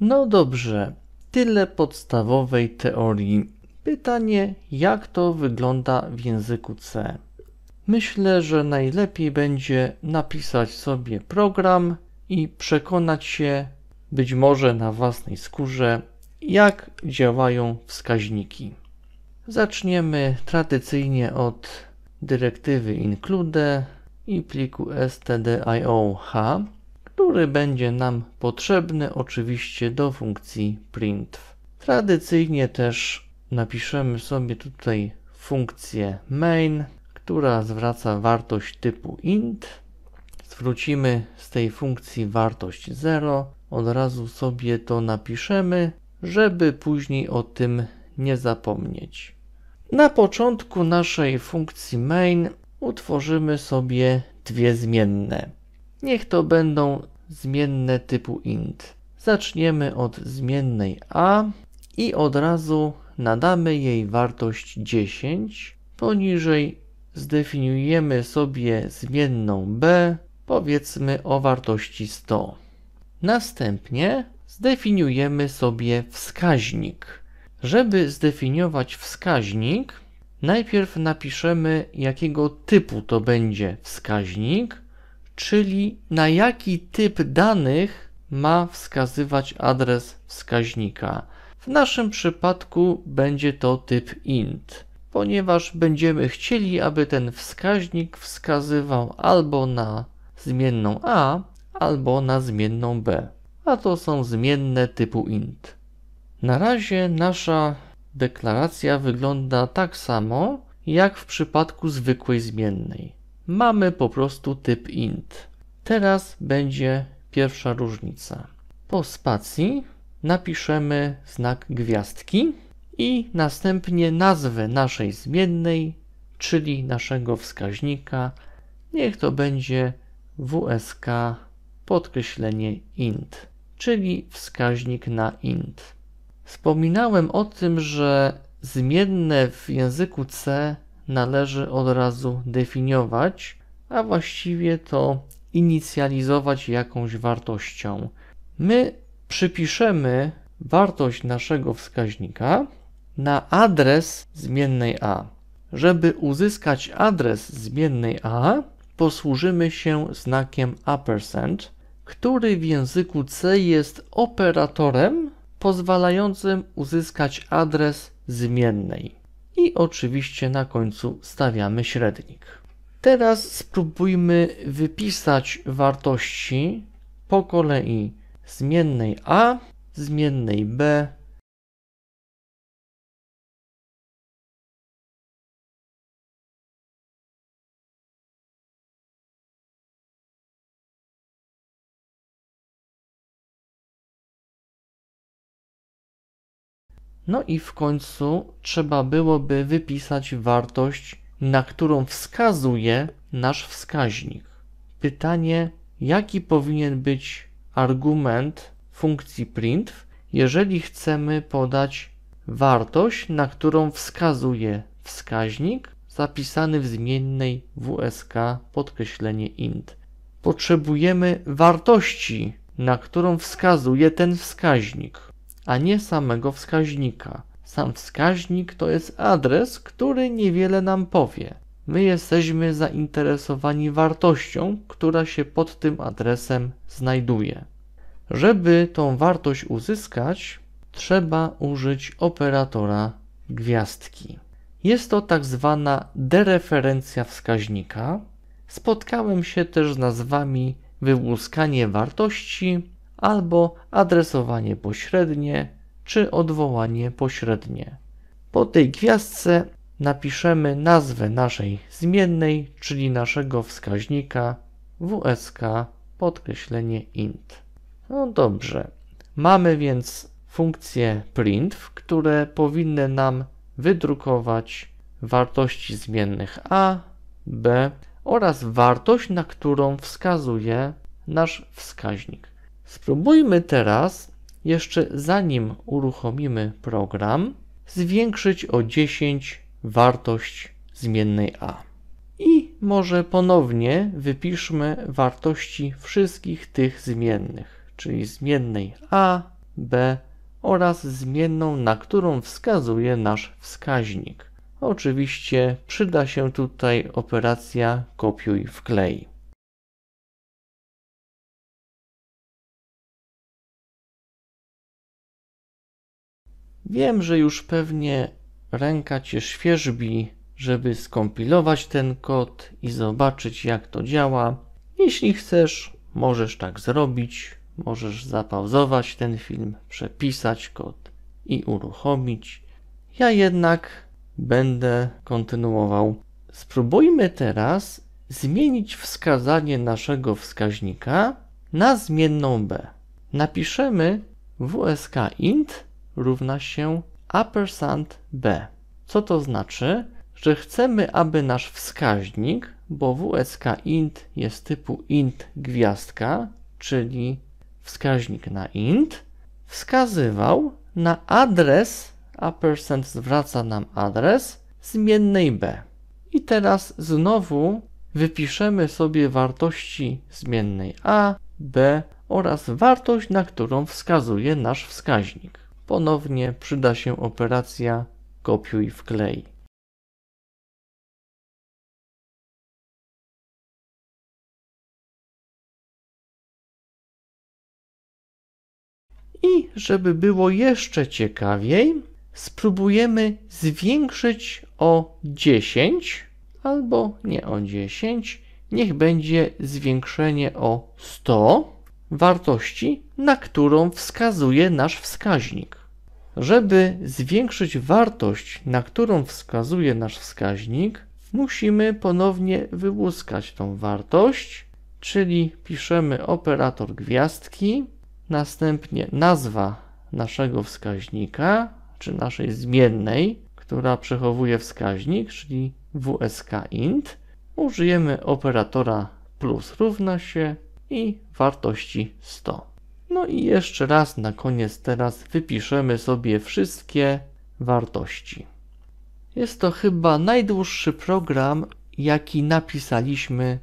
No dobrze, tyle podstawowej teorii. Pytanie, jak to wygląda w języku C? Myślę, że najlepiej będzie napisać sobie program i przekonać się, być może na własnej skórze, jak działają wskaźniki. Zaczniemy tradycyjnie od dyrektywy include i pliku stdio.h który będzie nam potrzebny oczywiście do funkcji printf. Tradycyjnie też napiszemy sobie tutaj funkcję main, która zwraca wartość typu int. Zwrócimy z tej funkcji wartość 0. Od razu sobie to napiszemy, żeby później o tym nie zapomnieć. Na początku naszej funkcji main utworzymy sobie dwie zmienne. Niech to będą zmienne typu int. Zaczniemy od zmiennej a i od razu nadamy jej wartość 10. Poniżej zdefiniujemy sobie zmienną b, powiedzmy o wartości 100. Następnie zdefiniujemy sobie wskaźnik. Żeby zdefiniować wskaźnik, najpierw napiszemy jakiego typu to będzie wskaźnik czyli na jaki typ danych ma wskazywać adres wskaźnika. W naszym przypadku będzie to typ int, ponieważ będziemy chcieli, aby ten wskaźnik wskazywał albo na zmienną a, albo na zmienną b, a to są zmienne typu int. Na razie nasza deklaracja wygląda tak samo jak w przypadku zwykłej zmiennej mamy po prostu typ int. Teraz będzie pierwsza różnica. Po spacji napiszemy znak gwiazdki i następnie nazwę naszej zmiennej, czyli naszego wskaźnika. Niech to będzie WSK podkreślenie int, czyli wskaźnik na int. Wspominałem o tym, że zmienne w języku C należy od razu definiować, a właściwie to inicjalizować jakąś wartością. My przypiszemy wartość naszego wskaźnika na adres zmiennej a. Żeby uzyskać adres zmiennej a, posłużymy się znakiem ampersand, który w języku C jest operatorem pozwalającym uzyskać adres zmiennej i oczywiście na końcu stawiamy średnik. Teraz spróbujmy wypisać wartości po kolei zmiennej a, zmiennej b No i w końcu trzeba byłoby wypisać wartość, na którą wskazuje nasz wskaźnik. Pytanie, jaki powinien być argument funkcji print, jeżeli chcemy podać wartość, na którą wskazuje wskaźnik zapisany w zmiennej WSK podkreślenie int. Potrzebujemy wartości, na którą wskazuje ten wskaźnik a nie samego wskaźnika. Sam wskaźnik to jest adres, który niewiele nam powie. My jesteśmy zainteresowani wartością, która się pod tym adresem znajduje. Żeby tą wartość uzyskać, trzeba użyć operatora gwiazdki. Jest to tak zwana dereferencja wskaźnika. Spotkałem się też z nazwami wyłuskanie wartości albo adresowanie pośrednie czy odwołanie pośrednie. Po tej gwiazdce napiszemy nazwę naszej zmiennej, czyli naszego wskaźnika wsk podkreślenie int. No dobrze, mamy więc funkcję printf, które powinny nam wydrukować wartości zmiennych a, b oraz wartość, na którą wskazuje nasz wskaźnik. Spróbujmy teraz, jeszcze zanim uruchomimy program, zwiększyć o 10 wartość zmiennej a. I może ponownie wypiszmy wartości wszystkich tych zmiennych, czyli zmiennej a, b oraz zmienną, na którą wskazuje nasz wskaźnik. Oczywiście przyda się tutaj operacja kopiuj-wklej. Wiem, że już pewnie ręka cię świerzbi, żeby skompilować ten kod i zobaczyć jak to działa. Jeśli chcesz, możesz tak zrobić. Możesz zapauzować ten film, przepisać kod i uruchomić. Ja jednak będę kontynuował. Spróbujmy teraz zmienić wskazanie naszego wskaźnika na zmienną b. Napiszemy wsk int równa się ampersand b. Co to znaczy? Że chcemy, aby nasz wskaźnik, bo WSK int jest typu int gwiazdka, czyli wskaźnik na int, wskazywał na adres, a percent zwraca nam adres zmiennej b. I teraz znowu wypiszemy sobie wartości zmiennej a, b oraz wartość, na którą wskazuje nasz wskaźnik ponownie przyda się operacja kopiuj-wklej. I żeby było jeszcze ciekawiej, spróbujemy zwiększyć o 10 albo nie o 10, niech będzie zwiększenie o 100 wartości, na którą wskazuje nasz wskaźnik. Żeby zwiększyć wartość, na którą wskazuje nasz wskaźnik, musimy ponownie wyłuskać tą wartość, czyli piszemy operator gwiazdki, następnie nazwa naszego wskaźnika, czy naszej zmiennej, która przechowuje wskaźnik, czyli wsk int. Użyjemy operatora plus równa się i wartości 100. No i jeszcze raz na koniec teraz wypiszemy sobie wszystkie wartości. Jest to chyba najdłuższy program, jaki napisaliśmy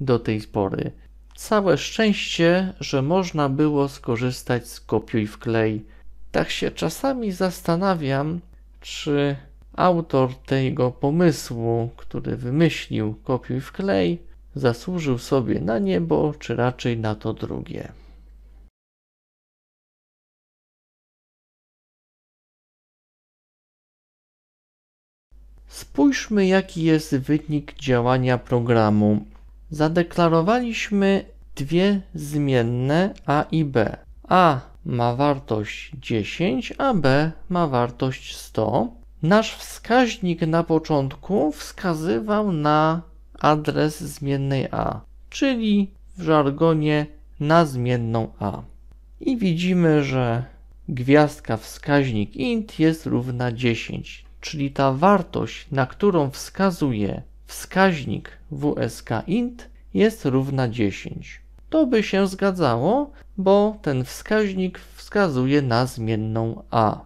do tej pory. Całe szczęście, że można było skorzystać z kopiuj wklej. Tak się czasami zastanawiam, czy autor tego pomysłu, który wymyślił kopiuj wklej, zasłużył sobie na niebo, czy raczej na to drugie. Spójrzmy, jaki jest wynik działania programu. Zadeklarowaliśmy dwie zmienne a i b. a ma wartość 10, a b ma wartość 100. Nasz wskaźnik na początku wskazywał na adres zmiennej a, czyli w żargonie na zmienną a. I widzimy, że gwiazdka wskaźnik int jest równa 10, czyli ta wartość, na którą wskazuje wskaźnik wsk int jest równa 10. To by się zgadzało, bo ten wskaźnik wskazuje na zmienną a.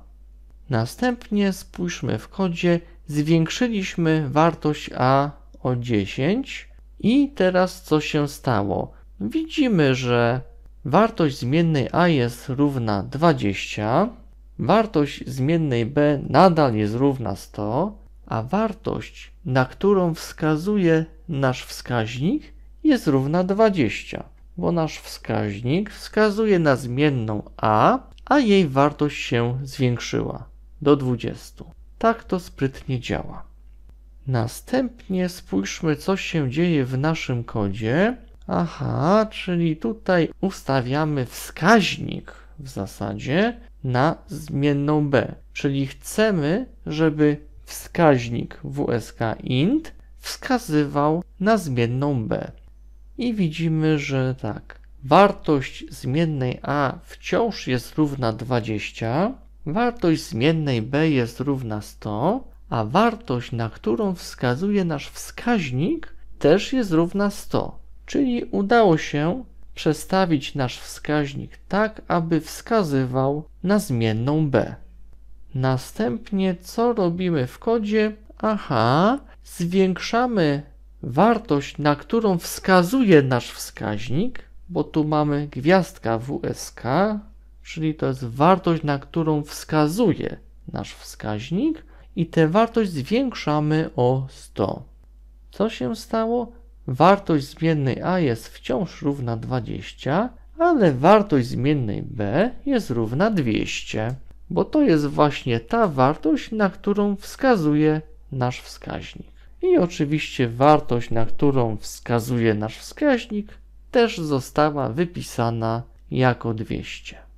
Następnie spójrzmy w kodzie, zwiększyliśmy wartość a o 10 i teraz co się stało? Widzimy, że wartość zmiennej a jest równa 20, wartość zmiennej b nadal jest równa 100, a wartość, na którą wskazuje nasz wskaźnik, jest równa 20, bo nasz wskaźnik wskazuje na zmienną a, a jej wartość się zwiększyła do 20. Tak to sprytnie działa. Następnie spójrzmy, co się dzieje w naszym kodzie. Aha, czyli tutaj ustawiamy wskaźnik w zasadzie na zmienną b, czyli chcemy, żeby wskaźnik wsk int wskazywał na zmienną b. I widzimy, że tak, wartość zmiennej a wciąż jest równa 20, wartość zmiennej b jest równa 100, a wartość, na którą wskazuje nasz wskaźnik, też jest równa 100. Czyli udało się przestawić nasz wskaźnik tak, aby wskazywał na zmienną b. Następnie co robimy w kodzie? Aha, zwiększamy wartość, na którą wskazuje nasz wskaźnik, bo tu mamy gwiazdka WSK, czyli to jest wartość, na którą wskazuje nasz wskaźnik, i tę wartość zwiększamy o 100. Co się stało? Wartość zmiennej a jest wciąż równa 20, ale wartość zmiennej b jest równa 200, bo to jest właśnie ta wartość, na którą wskazuje nasz wskaźnik. I oczywiście wartość, na którą wskazuje nasz wskaźnik, też została wypisana jako 200.